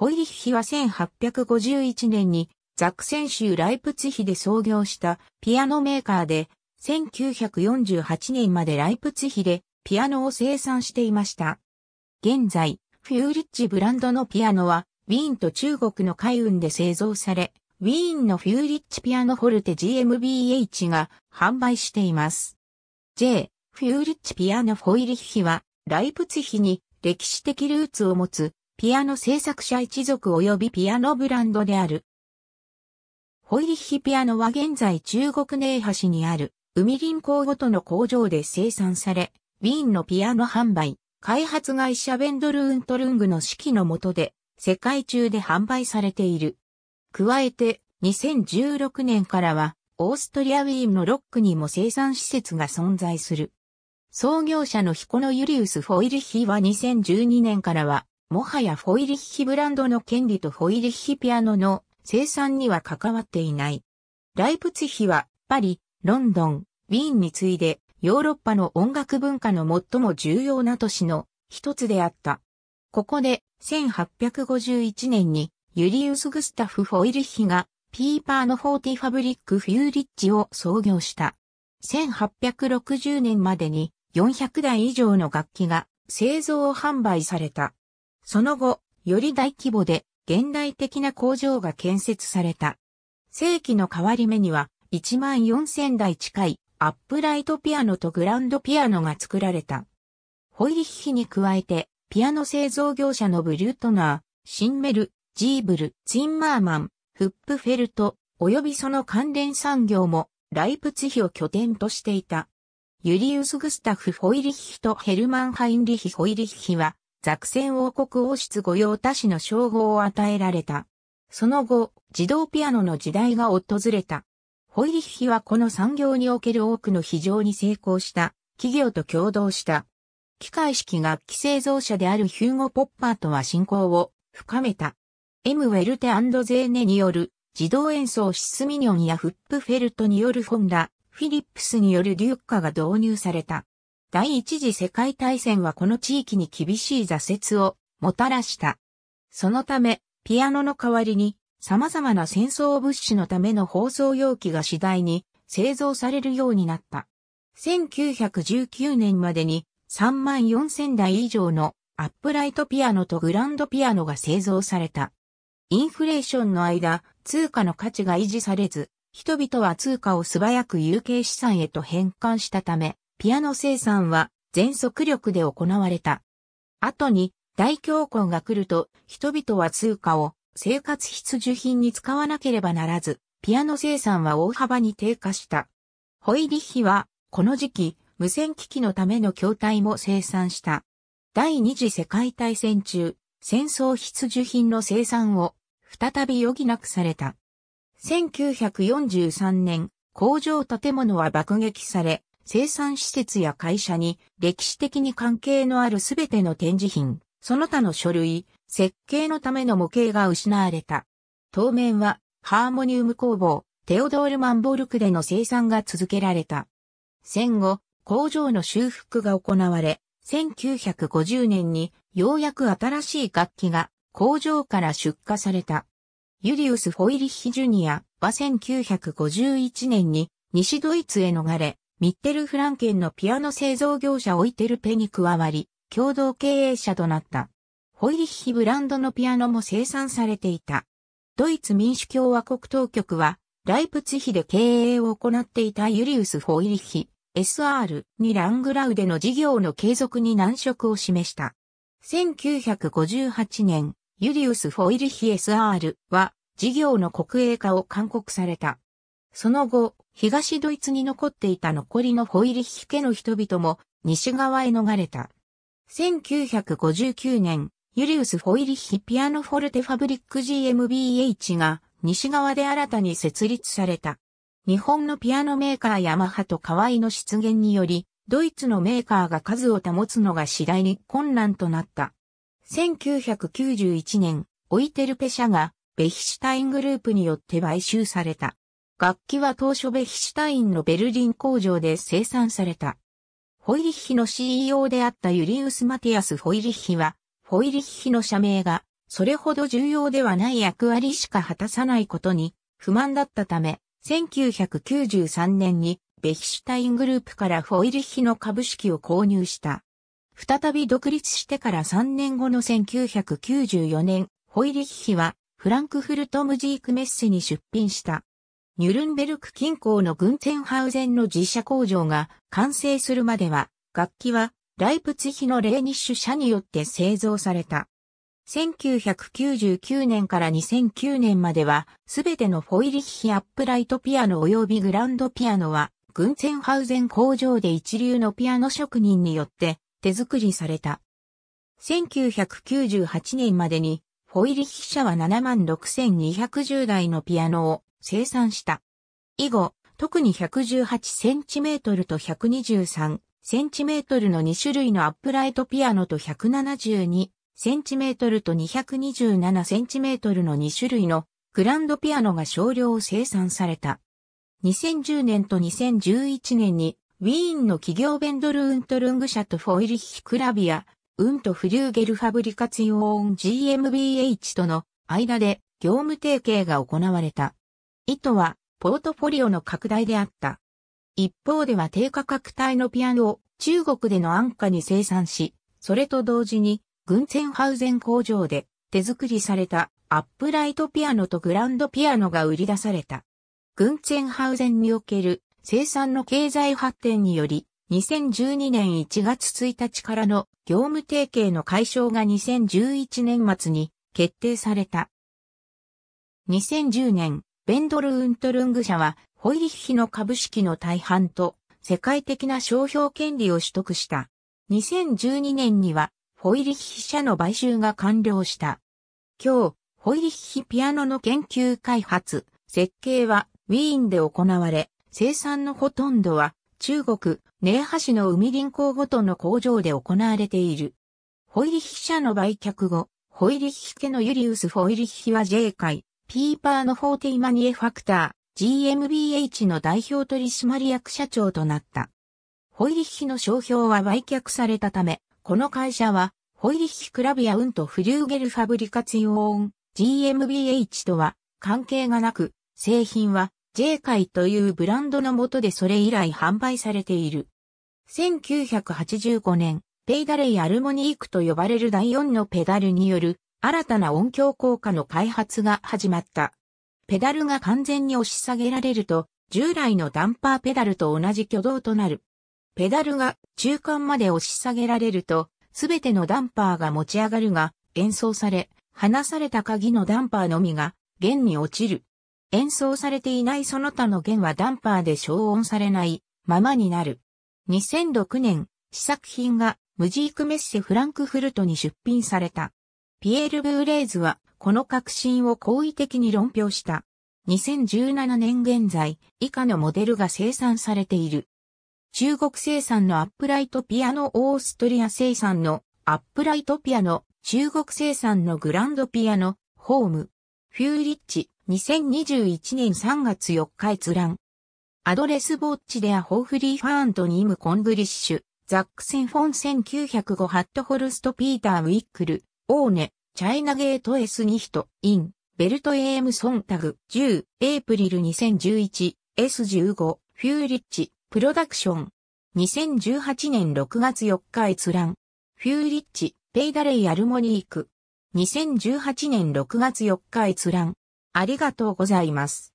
ホイリッヒは1851年にザクセン州ライプツヒで創業したピアノメーカーで、1948年までライプツヒでピアノを生産していました。現在、フューリッチブランドのピアノは、ウィーンと中国の海運で製造され、ウィーンのフューリッチピアノフォルテ GmbH が販売しています。J. フューリッチピアノフォイリッヒは、ライプツヒに歴史的ルーツを持つピアノ制作者一族及びピアノブランドである。ホイリッヒピアノは現在中国寧波市にある、海林港ごとの工場で生産され、ウィーンのピアノ販売、開発会社ベンドルウントルングの指揮のもとで、世界中で販売されている。加えて、2016年からは、オーストリアウィーンのロックにも生産施設が存在する。創業者の彦野ユリウス・ホイリッヒは2012年からは、もはやフォイリッヒブランドの権利とフォイリッヒピアノの生産には関わっていない。ライプツヒはパリ、ロンドン、ウィーンに次いでヨーロッパの音楽文化の最も重要な都市の一つであった。ここで1851年にユリウス・グスタフ・フォイリッヒがピーパーのフォーティファブリック・フューリッチを創業した。1860年までに400台以上の楽器が製造販売された。その後、より大規模で現代的な工場が建設された。世紀の変わり目には1万4000台近いアップライトピアノとグランドピアノが作られた。ホイリッヒに加えて、ピアノ製造業者のブリュートナー、シンメル、ジーブル、ツインマーマン、フップフェルト、及びその関連産業も、ライプツヒを拠点としていた。ユリウス・グスタフ・ホイリッヒとヘルマン・ハインリヒ・ホイリッヒは、ザクセン王国王室御用達の称号を与えられた。その後、自動ピアノの時代が訪れた。ホイリッヒはこの産業における多くの非常に成功した企業と共同した。機械式楽器製造者であるヒューゴ・ポッパーとは親交を深めた。エム・ウェルテ・ゼーネによる自動演奏シスミニョンやフップフェルトによるフォンダ、フィリップスによるデュッカが導入された。第一次世界大戦はこの地域に厳しい挫折をもたらした。そのため、ピアノの代わりに様々な戦争物資のための包装容器が次第に製造されるようになった。1919年までに3万4000台以上のアップライトピアノとグランドピアノが製造された。インフレーションの間、通貨の価値が維持されず、人々は通貨を素早く有形資産へと変換したため、ピアノ生産は全速力で行われた。後に大恐慌が来ると人々は通貨を生活必需品に使わなければならず、ピアノ生産は大幅に低下した。ホイリッヒはこの時期無線機器のための筐体も生産した。第二次世界大戦中、戦争必需品の生産を再び余儀なくされた。1943年、工場建物は爆撃され、生産施設や会社に歴史的に関係のあるすべての展示品、その他の書類、設計のための模型が失われた。当面は、ハーモニウム工房、テオドール・マンボルクでの生産が続けられた。戦後、工場の修復が行われ、1950年にようやく新しい楽器が工場から出荷された。ユリウス・フォイリッヒ・ジュニアは1951年に西ドイツへ逃れ、ミッテルフランケンのピアノ製造業者オイテルペに加わり、共同経営者となった。ホイリッヒブランドのピアノも生産されていた。ドイツ民主共和国当局は、ライプツヒで経営を行っていたユリウス・ホイリッヒ、SR にラングラウでの事業の継続に難色を示した。1958年、ユリウス・ホイリヒ SR は事業の国営化を勧告された。その後、東ドイツに残っていた残りのホイリッヒ家の人々も西側へ逃れた。1959年、ユリウス・ホイリッヒピアノフォルテファブリック GmbH が西側で新たに設立された。日本のピアノメーカーヤマハと河合の出現により、ドイツのメーカーが数を保つのが次第に困難となった。1991年、オイテルペ社がベヒシュタイングループによって買収された。楽器は当初ベヒシュタインのベルリン工場で生産された。ホイリッヒの CEO であったユリウス・マティアス・ホイリッヒは、ホイリッヒの社名が、それほど重要ではない役割しか果たさないことに、不満だったため、1993年に、ベヒシュタイングループからホイリッヒの株式を購入した。再び独立してから3年後の1994年、ホイリッヒはフランクフルト・ムジーク・メッセに出品した。ニュルンベルク近郊のグンテンハウゼンの自社工場が完成するまでは、楽器はライプツヒのレーニッシュ社によって製造された。1999年から2009年までは、すべてのフォイリッヒアップライトピアノ及びグランドピアノは、グンテンハウゼン工場で一流のピアノ職人によって手作りされた。1998年までに、フォイリッヒ社は76,210台のピアノを生産した。以後、特に 118cm と 123cm の2種類のアップライトピアノと 172cm と 227cm の2種類のグランドピアノが少量生産された。2010年と2011年にウィーンの企業ベンドルウントルング社とフォイリヒクラビア、ウントフリューゲルファブリカツヨーン GmbH との間で業務提携が行われた。意図は、ポートフォリオの拡大であった。一方では低価格帯のピアノを中国での安価に生産し、それと同時に、軍船ハウゼン工場で手作りされたアップライトピアノとグランドピアノが売り出された。軍船ハウゼンにおける生産の経済発展により、2012年1月1日からの業務提携の解消が2011年末に決定された。2010年ベンドル・ウントルング社は、ホイリッヒの株式の大半と、世界的な商標権利を取得した。2012年には、ホイリッヒ社の買収が完了した。今日、ホイリッヒピアノの研究開発、設計はウィーンで行われ、生産のほとんどは中国、ネーハ市の海林港ごとの工場で行われている。ホイリッヒ社の売却後、ホイリッヒ家のユリウス・ホイリッヒは J 会、ピーパーのフォーティマニエファクター、GmbH の代表取締役社長となった。ホイリッヒの商標は売却されたため、この会社は、ホイリッヒクラビアウンとフリューゲルファブリカツイオーン、GmbH とは関係がなく、製品は J 会というブランドの下でそれ以来販売されている。1985年、ペイダレイアルモニークと呼ばれる第4のペダルによる新たな音響効果の開発が始まった。ペダルが完全に押し下げられると、従来のダンパーペダルと同じ挙動となる。ペダルが中間まで押し下げられると、すべてのダンパーが持ち上がるが、演奏され、離された鍵のダンパーのみが弦に落ちる。演奏されていないその他の弦はダンパーで消音されないままになる。2006年、試作品がムジークメッセフランクフルトに出品された。ピエール・ブーレーズは、この革新を好意的に論評した。2017年現在、以下のモデルが生産されている。中国生産のアップライトピアノ、オーストリア生産のアップライトピアノ、中国生産のグランドピアノ、ホーム、フューリッチ、2021年3月4日閲覧。アドレスボッチでアホーフリーファーンとニム・コングリッシュ、ザックセンフォン1905ハットホルスト・ピーター・ウィックル。オーネ、チャイナゲート S ニヒト、イン、ベルト AM ソンタグ、10、エイプリル 2011S15、フューリッチ、プロダクション。2018年6月4日閲覧。フューリッチ、ペイダレイアルモニーク。2018年6月4日閲覧。ありがとうございます。